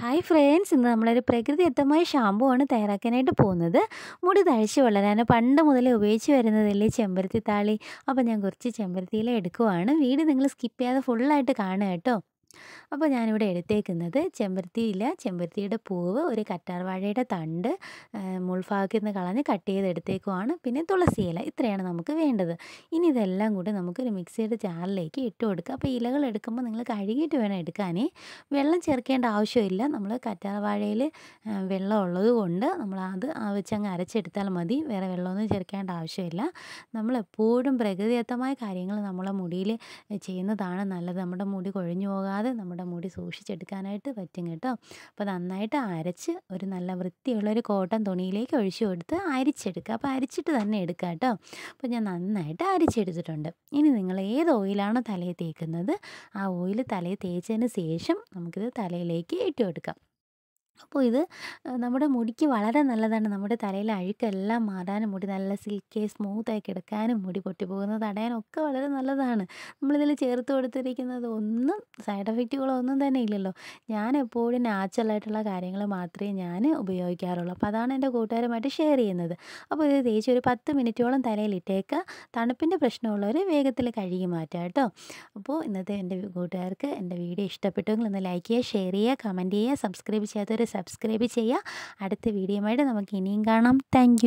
Hi friends ഇന്ന് നമ്മളൊരു പ്രകൃതിദത്തമായ ഷാമ്പു ആണ് തയ്യാറാക്കാനായിട്ട് പോകുന്നത് മുടി തഴച്ച് വളരാൻ പണ്ട് മുതലേ ഉപയോഗിച്ച് വരുന്നതല്ലേ ചെമ്പരത്തി താളി അപ്പോൾ ഞാൻ കുറച്ച് ചെമ്പരത്തിയിലെ എടുക്കുവാണ് വീട് നിങ്ങൾ സ്കിപ്പ് ചെയ്യാതെ ഫുള്ളായിട്ട് കാണുക കേട്ടോ അപ്പോൾ ഞാനിവിടെ എടുത്തേക്കുന്നത് ചെമ്പരത്തി ഇല ചെമ്പരത്തിയുടെ പൂവ് ഒരു കറ്റാർവാഴയുടെ തണ്ട് മുൾഭാഗത്തു നിന്ന് കളഞ്ഞ് കട്ട് ചെയ്ത് എടുത്തേക്കുവാണ് പിന്നെ തുളസി ഇല ഇത്രയാണ് നമുക്ക് വേണ്ടത് ഇനി ഇതെല്ലാം കൂടി നമുക്കൊരു മിക്സിയുടെ ജാറിലേക്ക് ഇട്ട് കൊടുക്കുക അപ്പോൾ ഇലകൾ എടുക്കുമ്പോൾ നിങ്ങൾ കഴുകിയിട്ട് വേണം എടുക്കാനേ വെള്ളം ചേർക്കേണ്ട ആവശ്യമില്ല നമ്മൾ കറ്റാർവാഴയിൽ വെള്ളം ഉള്ളത് കൊണ്ട് നമ്മൾ അത് വെച്ചങ്ങ് അരച്ചെടുത്താൽ മതി വേറെ വെള്ളമൊന്നും ചേർക്കേണ്ട ആവശ്യമില്ല നമ്മൾ എപ്പോഴും പ്രകൃതിദത്തമായ കാര്യങ്ങൾ നമ്മളെ മുടിയിൽ ചെയ്യുന്നതാണ് നല്ലത് നമ്മുടെ മുടി കൊഴിഞ്ഞു പോകാതെ പോകാതെ നമ്മുടെ മുടി സൂക്ഷിച്ചെടുക്കാനായിട്ട് പറ്റും കേട്ടോ അപ്പോൾ നന്നായിട്ട് അരച്ച് ഒരു നല്ല വൃത്തിയുള്ള ഒരു കോട്ടൺ തുണിയിലേക്ക് ഒഴിച്ചു കൊടുത്ത് അരിച്ചെടുക്കുക അപ്പോൾ അരിച്ചിട്ട് തന്നെ എടുക്കുക കേട്ടോ അപ്പോൾ ഞാൻ നന്നായിട്ട് അരിച്ചെടുത്തിട്ടുണ്ട് ഇനി നിങ്ങൾ ഏത് ഓയിലാണോ തലയിൽ തേക്കുന്നത് ആ ഓയിൽ തലയിൽ തേച്ചതിന് ശേഷം നമുക്കിത് തലയിലേക്ക് ഇട്ട് കൊടുക്കാം അപ്പോൾ ഇത് നമ്മുടെ മുടിക്ക് വളരെ നല്ലതാണ്. നമ്മുടെ തലയിലെ അഴുക്കെല്ലാം മാറാനും മുടി നല്ല സിൽക്കി സ്മൂത്തായി കിടക്കാനും മുടി പൊട്ടിപ്പോകുന്നത് ഒക്കെ വളരെ നല്ലതാണ്. നമ്മളിതിൽ ചേർത്ത് കൊടുത്തിരിക്കുന്നത് ഒന്നും സൈഡ് എഫക്റ്റുകളൊന്നും തന്നെ ഇല്ലല്ലോ. എപ്പോഴും നാച്ചുറൽ ആയിട്ടുള്ള കാര്യങ്ങൾ മാത്രമേ ഞാൻ ഉപയോഗിക്കാറുള്ളൂ. അപ്പോൾ അതാണ് എൻ്റെ കൂട്ടുകാരുമായിട്ട് ഷെയർ ചെയ്യുന്നത്. അപ്പോൾ ഇത് തേച്ച് ഒരു 10 മിനിറ്റോളം തലയിൽ ഇട്ടേക്കുക. തണുപ്പിൻ്റെ പ്രശ്നമുള്ളവർ വേഗത്തിൽ കഴുകി മാറ്റാം കേട്ടോ. അപ്പോൾ ഇന്നത്തെ എൻ്റെ കൂട്ടുകാർക്ക് എൻ്റെ വീഡിയോ ഇഷ്ടപ്പെട്ടെങ്കിൽ ഒന്ന് ലൈക്ക് ചെയ്യുക, ഷെയർ ചെയ്യുക, കമൻറ്റ് ചെയ്യുക, സബ്സ്ക്രൈബ് ചെയ്യാത്തൊരു സബ്സ്ക്രൈബ് ചെയ്യുക അടുത്ത വീഡിയോയുമായിട്ട് നമുക്ക് ഇനിയും കാണാം താങ്ക്